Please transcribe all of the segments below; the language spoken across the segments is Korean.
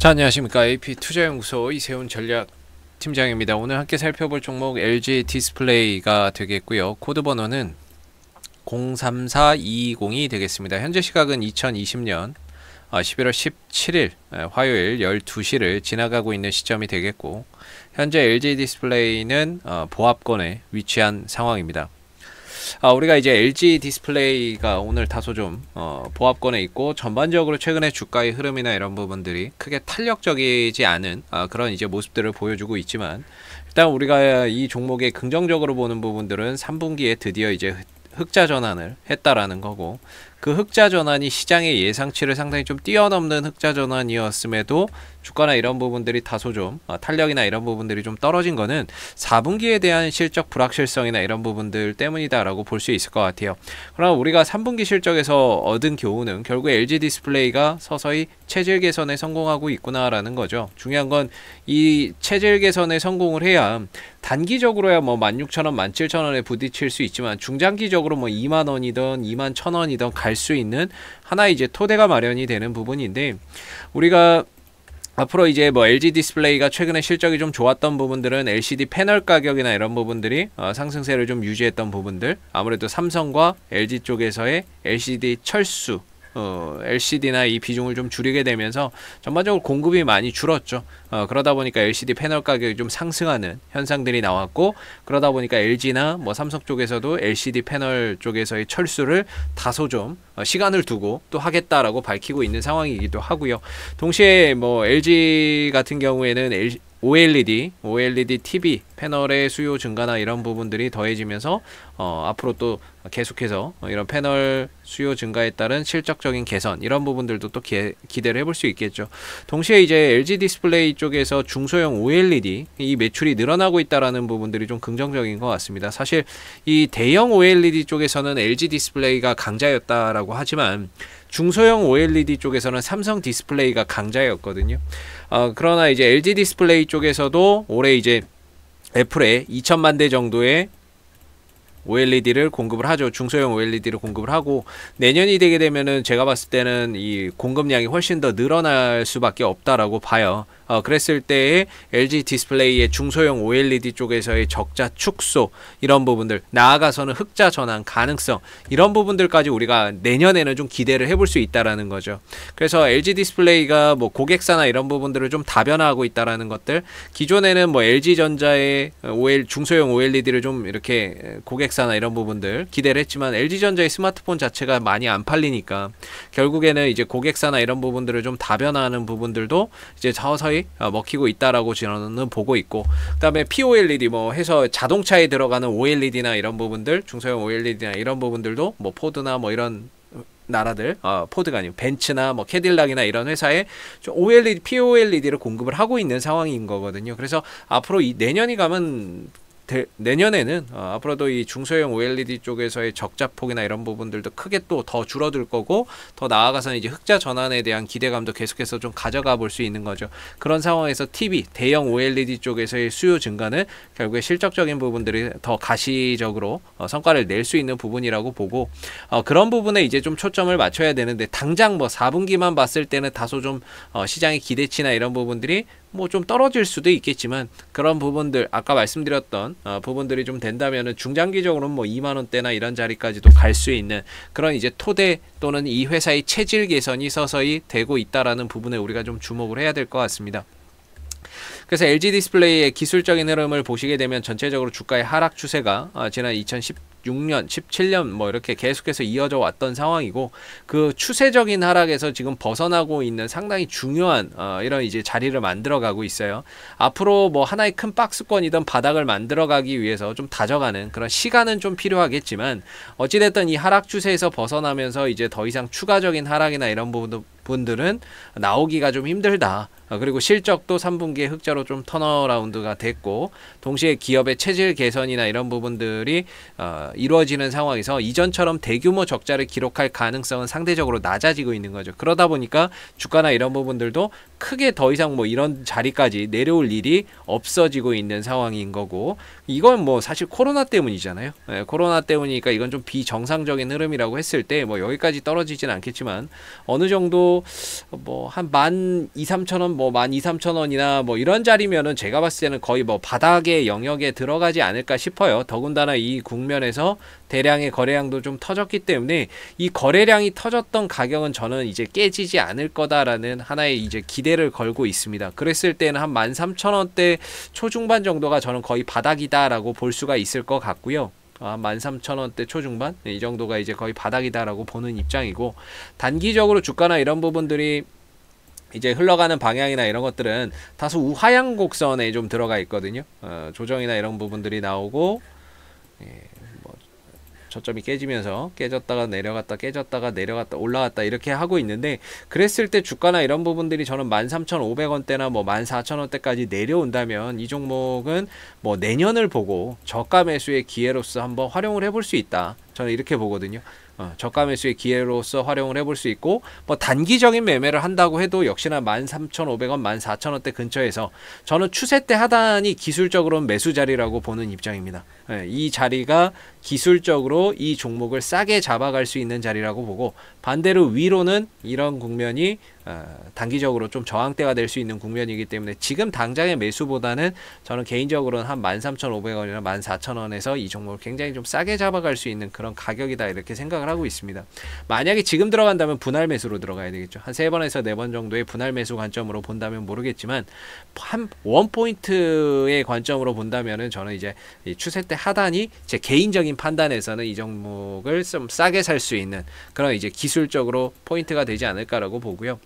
자 안녕하십니까 AP 투자연구소 이세훈 전략 팀장입니다. 오늘 함께 살펴볼 종목 LG 디스플레이가 되겠고요. 코드 번호는 034220이 되겠습니다. 현재 시각은 2020년 11월 17일 화요일 12시를 지나가고 있는 시점이 되겠고 현재 LG 디스플레이는 어, 보합권에 위치한 상황입니다. 아, 우리가 이제 LG 디스플레이가 오늘 다소 좀 어, 보합권에 있고 전반적으로 최근에 주가의 흐름이나 이런 부분들이 크게 탄력적이지 않은 아, 그런 이제 모습들을 보여주고 있지만 일단 우리가 이 종목의 긍정적으로 보는 부분들은 3분기에 드디어 이제 흑자 전환을 했다라는 거고 그 흑자 전환이 시장의 예상치를 상당히 좀 뛰어넘는 흑자 전환이었음에도 주가나 이런 부분들이 다소 좀 어, 탄력이나 이런 부분들이 좀 떨어진 거는 4분기에 대한 실적 불확실성이나 이런 부분들 때문이다라고 볼 수 있을 것 같아요. 그러나 우리가 3분기 실적에서 얻은 교훈은 결국 LG 디스플레이가 서서히 체질 개선에 성공하고 있구나라는 거죠. 중요한 건 이 체질 개선에 성공을 해야 단기적으로야 뭐 16,000원, 17,000원에 부딪힐 수 있지만 중장기적으로 뭐 2만 원이든 2만 1,000원이든 갈 수 있는 하나 이제 토대가 마련이 되는 부분인데 우리가 앞으로 이제 뭐 LG 디스플레이가 최근에 실적이 좀 좋았던 부분들은 LCD 패널 가격이나 이런 부분들이 어, 상승세를 좀 유지했던 부분들 아무래도 삼성과 LG 쪽에서의 LCD 철수 어, LCD나 이 비중을 좀 줄이게 되면서 전반적으로 공급이 많이 줄었죠. 어, 그러다 보니까 LCD 패널 가격이 좀 상승하는 현상들이 나왔고 그러다 보니까 LG나 뭐 삼성 쪽에서도 LCD 패널 쪽에서의 철수를 다소 좀 어, 시간을 두고 또 하겠다라고 밝히고 있는 상황이기도 하고요. 동시에 뭐 LG 같은 경우에는 LG OLED, OLED TV 패널의 수요 증가나 이런 부분들이 더해지면서 어, 앞으로 또 계속해서 이런 패널 수요 증가에 따른 실적적인 개선 이런 부분들도 또 기, 기대를 해볼 수 있겠죠. 동시에 이제 LG 디스플레이 쪽에서 중소형 OLED 이 매출이 늘어나고 있다라는 부분들이 좀 긍정적인 것 같습니다. 사실 이 대형 OLED 쪽에서는 LG 디스플레이가 강자였다라고 하지만 중소형 OLED 쪽에서는 삼성 디스플레이가 강자였거든요. 어, 그러나 이제 LG 디스플레이 쪽에서도 올해 이제 애플에 2천만 대 정도의 OLED를 공급을 하죠. 중소형 OLED를 공급을 하고 내년이 되게 되면은 제가 봤을 때는 이 공급량이 훨씬 더 늘어날 수밖에 없다라고 봐요. 어, 그랬을 때 LG 디스플레이의 중소형 OLED 쪽에서의 적자 축소 이런 부분들 나아가서는 흑자 전환 가능성 이런 부분들까지 우리가 내년에는 좀 기대를 해볼 수 있다라는 거죠. 그래서 LG 디스플레이가 뭐 고객사나 이런 부분들을 좀 다변화하고 있다라는 것들 기존에는 뭐 LG 전자의 OL 중소형 OLED를 좀 이렇게 고객사나 이런 부분들 기대를 했지만 LG 전자의 스마트폰 자체가 많이 안 팔리니까 결국에는 이제 고객사나 이런 부분들을 좀 다변화하는 부분들도 이제 서서히 어, 먹히고 있다라고 저는 보고 있고 그다음에 POLED 뭐 해서 자동차에 들어가는 OLED나 이런 부분들 중소형 OLED나 이런 부분들도 뭐 포드나 뭐 이런 나라들 어, 포드가 아니고 벤츠나 뭐 캐딜락이나 이런 회사에 OLED, POLED를 공급을 하고 있는 상황인 거거든요. 그래서 앞으로 이 내년이 가면 대, 내년에는 어, 앞으로도 이 중소형 OLED 쪽에서의 적자 폭이나 이런 부분들도 크게 또 더 줄어들 거고 더 나아가서는 이제 흑자 전환에 대한 기대감도 계속해서 좀 가져가 볼 수 있는 거죠. 그런 상황에서 TV 대형 OLED 쪽에서의 수요 증가는 결국에 실적적인 부분들이 더 가시적으로 어, 성과를 낼 수 있는 부분이라고 보고 어, 그런 부분에 이제 좀 초점을 맞춰야 되는데 당장 뭐 4분기만 봤을 때는 다소 좀 어, 시장의 기대치나 이런 부분들이 뭐좀 떨어질 수도 있겠지만 그런 부분들 아까 말씀드렸던 어, 부분들이 좀 된다면은 중장기적으로는 뭐 2만 원대나 이런 자리까지도 갈 수 있는 그런 이제 토대 또는 이 회사의 체질 개선이 서서히 되고 있다라는 부분에 우리가 좀 주목을 해야 될 것 같습니다. 그래서 LG 디스플레이의 기술적인 흐름을 보시게 되면 전체적으로 주가의 하락 추세가 어, 지난 2010 16년, 17년 뭐 이렇게 계속해서 이어져 왔던 상황이고 그 추세적인 하락에서 지금 벗어나고 있는 상당히 중요한 어, 이런 이제 자리를 만들어가고 있어요. 앞으로 뭐 하나의 큰 박스권이던 바닥을 만들어가기 위해서 좀 다져가는 그런 시간은 좀 필요하겠지만 어찌됐든 이 하락 추세에서 벗어나면서 이제 더 이상 추가적인 하락이나 이런 부분도 분들은 나오기가 좀 힘들다. 어, 그리고 실적도 3분기에 흑자로 좀 턴어라운드가 됐고 동시에 기업의 체질 개선이나 이런 부분들이 어, 이루어지는 상황에서 이전처럼 대규모 적자를 기록할 가능성은 상대적으로 낮아지고 있는 거죠. 그러다 보니까 주가나 이런 부분들도 크게 더 이상 뭐 이런 자리까지 내려올 일이 없어지고 있는 상황인 거고 이건 뭐 사실 코로나 때문이잖아요. 네, 코로나 때문이니까 이건 좀 비정상적인 흐름이라고 했을 때 뭐 여기까지 떨어지진 않겠지만 어느 정도 뭐한만 2, 3천원뭐만 2, 3천 원이나 뭐 이런 자리면은 제가 봤을 때는 거의 뭐 바닥의 영역에 들어가지 않을까 싶어요. 더군다나 이 국면에서 대량의 거래량도 좀 터졌기 때문에 이 거래량이 터졌던 가격은 저는 이제 깨지지 않을 거다라는 하나의 이제 기대를 걸고 있습니다. 그랬을 때는 한 만 삼천 원대 초중반 정도가 저는 거의 바닥이다라고 볼 수가 있을 것 같고요. 아, 13,000원대 초중반 네, 이 정도가 이제 거의 바닥이다라고 보는 입장이고 단기적으로 주가나 이런 부분들이 이제 흘러가는 방향이나 이런 것들은 다소 우하향 곡선에 좀 들어가 있거든요. 어, 조정이나 이런 부분들이 나오고 예, 저점이 깨지면서 깨졌다가 내려갔다 깨졌다가 내려갔다 올라갔다 이렇게 하고 있는데 그랬을 때 주가나 이런 부분들이 저는 13,500원대나 뭐 14,000원대까지 내려온다면 이 종목은 뭐 내년을 보고 저가 매수의 기회로서 한번 활용을 해볼 수 있다. 저는 이렇게 보거든요. 어, 저가 매수의 기회로서 활용을 해볼 수 있고 뭐 단기적인 매매를 한다고 해도 역시나 13,500원, 14,000원대 근처에서 저는 추세 때 하단이 기술적으로는 매수 자리라고 보는 입장입니다. 예, 이 자리가 기술적으로 이 종목을 싸게 잡아갈 수 있는 자리라고 보고 반대로 위로는 이런 국면이 어, 단기적으로 좀 저항대가 될 수 있는 국면이기 때문에 지금 당장의 매수보다는 저는 개인적으로는 한 13,500원이나 14,000원에서 이 종목을 굉장히 좀 싸게 잡아갈 수 있는 그런 가격이다 이렇게 생각을 하고 있습니다. 만약에 지금 들어간다면 분할 매수로 들어가야 되겠죠. 한 세 번에서 네 번 정도의 분할 매수 관점으로 본다면 모르겠지만 한 원포인트의 관점으로 본다면 저는 이제 추세 때 하단이 제 개인적인 본인 판단에서는 이 종목을 좀 싸게 살 수 있는 그런 이제 기술적으로 포인트가 되지 않을까라고 보고요.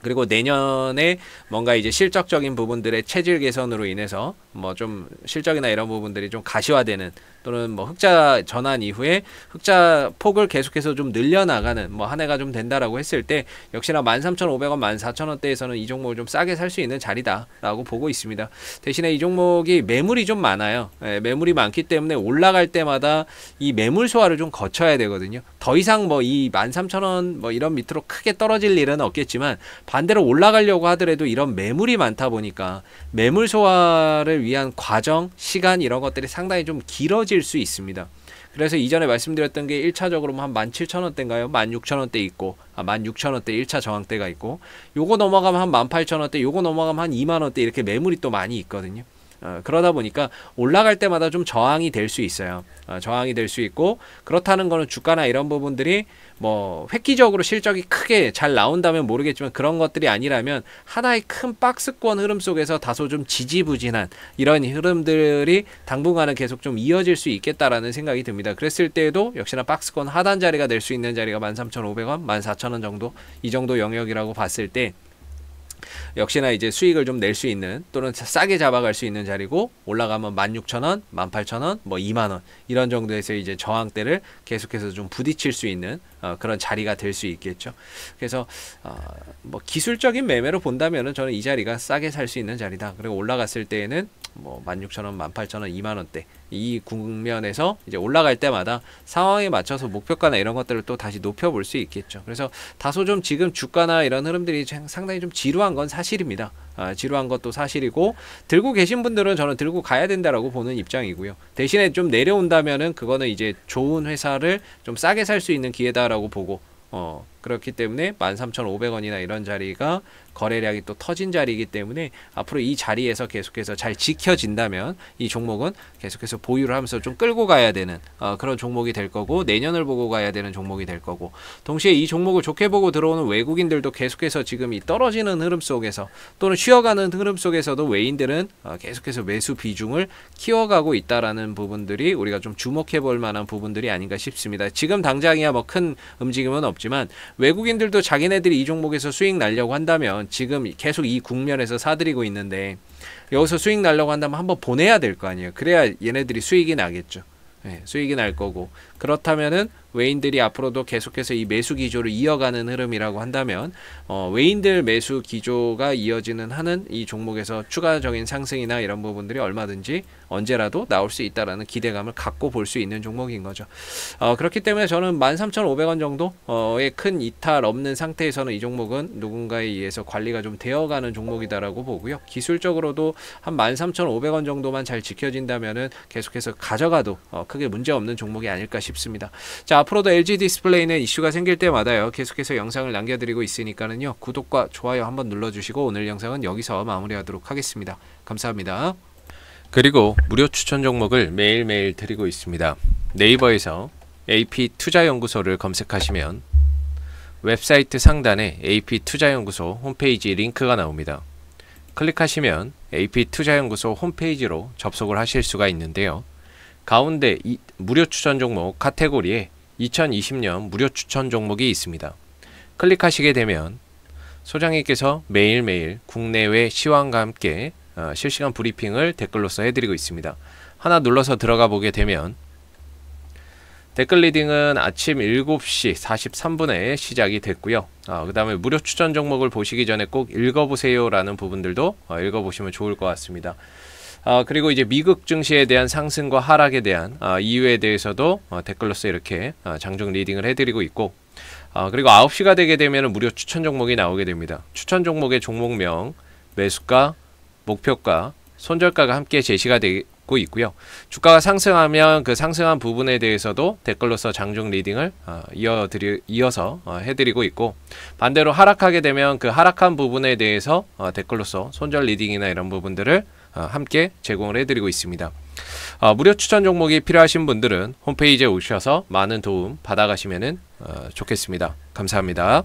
그리고 내년에 뭔가 이제 실적적인 부분들의 체질 개선으로 인해서 뭐좀 실적이나 이런 부분들이 좀 가시화되는 또는 뭐 흑자 전환 이후에 흑자 폭을 계속해서 좀 늘려나가는 뭐 한 해가 좀 된다라고 했을 때 역시나 13,500원, 14,000원대에서는 이 종목을 좀 싸게 살 수 있는 자리다라고 보고 있습니다. 대신에 이 종목이 매물이 좀 많아요. 예, 매물이 많기 때문에 올라갈 때마다 이 매물 소화를 좀 거쳐야 되거든요. 더 이상 뭐 이 13,000원 뭐 이런 밑으로 크게 떨어질 일은 없겠지만 반대로 올라가려고 하더라도 이런 매물이 많다 보니까 매물 소화를 위한 과정, 시간 이런 것들이 상당히 좀 길어질 수 있습니다. 그래서 이전에 말씀드렸던 게 1차적으로 뭐 한 17,000원대인가요? 16,000원대 있고 아, 16,000원대 1차 저항대가 있고 요거 넘어가면 한 18,000원대, 요거 넘어가면 한 2만원대 이렇게 매물이 또 많이 있거든요. 어, 그러다 보니까 올라갈 때마다 좀 저항이 될 수 있어요. 어, 저항이 될 수 있고 그렇다는 거는 주가나 이런 부분들이 뭐 획기적으로 실적이 크게 잘 나온다면 모르겠지만 그런 것들이 아니라면 하나의 큰 박스권 흐름 속에서 다소 좀 지지부진한 이런 흐름들이 당분간은 계속 좀 이어질 수 있겠다라는 생각이 듭니다. 그랬을 때에도 역시나 박스권 하단 자리가 될 수 있는 자리가 13,500원, 14,000원 정도 이 정도 영역이라고 봤을 때 역시나 이제 수익을 좀 낼 수 있는 또는 싸게 잡아갈 수 있는 자리고 올라가면 16,000원, 18,000원, 뭐 2만원 이런 정도에서 이제 저항대를 계속해서 좀 부딪힐 수 있는 어, 그런 자리가 될 수 있겠죠. 그래서 어, 뭐 기술적인 매매로 본다면은 저는 이 자리가 싸게 살 수 있는 자리다. 그리고 올라갔을 때에는 뭐 16,000원, 18,000원, 2만 원대 이 국면에서 이제 올라갈 때마다 상황에 맞춰서 목표가나 이런 것들을 또 다시 높여볼 수 있겠죠. 그래서 다소 좀 지금 주가나 이런 흐름들이 상당히 좀 지루한 건 사실입니다. 아, 지루한 것도 사실이고 들고 계신 분들은 저는 들고 가야 된다라고 보는 입장이고요. 대신에 좀 내려온다면은 그거는 이제 좋은 회사를 좀 싸게 살 수 있는 기회다. 있다라고 보고 어 그렇기 때문에 13,500원이나 이런 자리가 거래량이 또 터진 자리이기 때문에 앞으로 이 자리에서 계속해서 잘 지켜진다면 이 종목은 계속해서 보유를 하면서 좀 끌고 가야 되는 어, 그런 종목이 될 거고 내년을 보고 가야 되는 종목이 될 거고 동시에 이 종목을 좋게 보고 들어오는 외국인들도 계속해서 지금 이 떨어지는 흐름 속에서 또는 쉬어가는 흐름 속에서도 외인들은 어, 계속해서 매수 비중을 키워가고 있다라는 부분들이 우리가 좀 주목해 볼 만한 부분들이 아닌가 싶습니다. 지금 당장이야 뭐 큰 움직임은 없지만 외국인들도 자기네들이 이 종목에서 수익 날려고 한다면 보면 지금 계속 이 국면에서 사들이고 있는데 여기서 수익 날려고 한다면 한번 보내야 될 거 아니에요. 그래야 얘네들이 수익이 나겠죠. 예, 수익이 날 거고 그렇다면은 외인들이 앞으로도 계속해서 이 매수 기조를 이어가는 흐름이라고 한다면 어, 외인들 매수 기조가 이어지는 하는 이 종목에서 추가적인 상승이나 이런 부분들이 얼마든지 언제라도 나올 수 있다라는 기대감을 갖고 볼 수 있는 종목인 거죠. 어, 그렇기 때문에 저는 13,500원 정도의 큰 이탈 없는 상태에서는 이 종목은 누군가에 의해서 관리가 좀 되어가는 종목이다라고 보고요. 기술적으로도 한 13,500원 정도만 잘 지켜진다면은 계속해서 가져가도 어, 크게 문제 없는 종목이 아닐까 싶습니다. 자, 앞으로도 LG 디스플레이는 이슈가 생길 때마다요. 계속해서 영상을 남겨드리고 있으니까는요. 구독과 좋아요 한번 눌러주시고 오늘 영상은 여기서 마무리하도록 하겠습니다. 감사합니다. 그리고 무료 추천 종목을 매일매일 드리고 있습니다. 네이버에서 AP 투자연구소를 검색하시면 웹사이트 상단에 AP 투자연구소 홈페이지 링크가 나옵니다. 클릭하시면 AP 투자연구소 홈페이지로 접속을 하실 수가 있는데요. 가운데 이 무료 추천 종목 카테고리에 2020년 무료 추천 종목이 있습니다. 클릭하시게 되면 소장님께서 매일매일 국내외 시황과 함께 어, 실시간 브리핑을 댓글로써 해드리고 있습니다. 하나 눌러서 들어가 보게 되면 댓글 리딩은 아침 7시 43분에 시작이 됐고요. 아, 어, 그 다음에 무료 추천 종목을 보시기 전에 꼭 읽어보세요 라는 부분들도 어, 읽어보시면 좋을 것 같습니다. 어, 그리고 이제 미국 증시에 대한 상승과 하락에 대한 어, 이유에 대해서도 어, 댓글로써 이렇게 어, 장중 리딩을 해드리고 있고 어, 그리고 9시가 되게 되면 무료 추천 종목이 나오게 됩니다. 추천 종목의 종목명, 매수가, 목표가, 손절가가 함께 제시가 되고 있고요. 주가가 상승하면 그 상승한 부분에 대해서도 댓글로써 장중 리딩을 어, 이어드리, 이어서 어, 해드리고 있고 반대로 하락하게 되면 그 하락한 부분에 대해서 어, 댓글로써 손절 리딩이나 이런 부분들을 어, 함께 제공을 해드리고 있습니다. 어, 무료 추천 종목이 필요하신 분들은 홈페이지에 오셔서 많은 도움 받아가시면 어, 좋겠습니다. 감사합니다.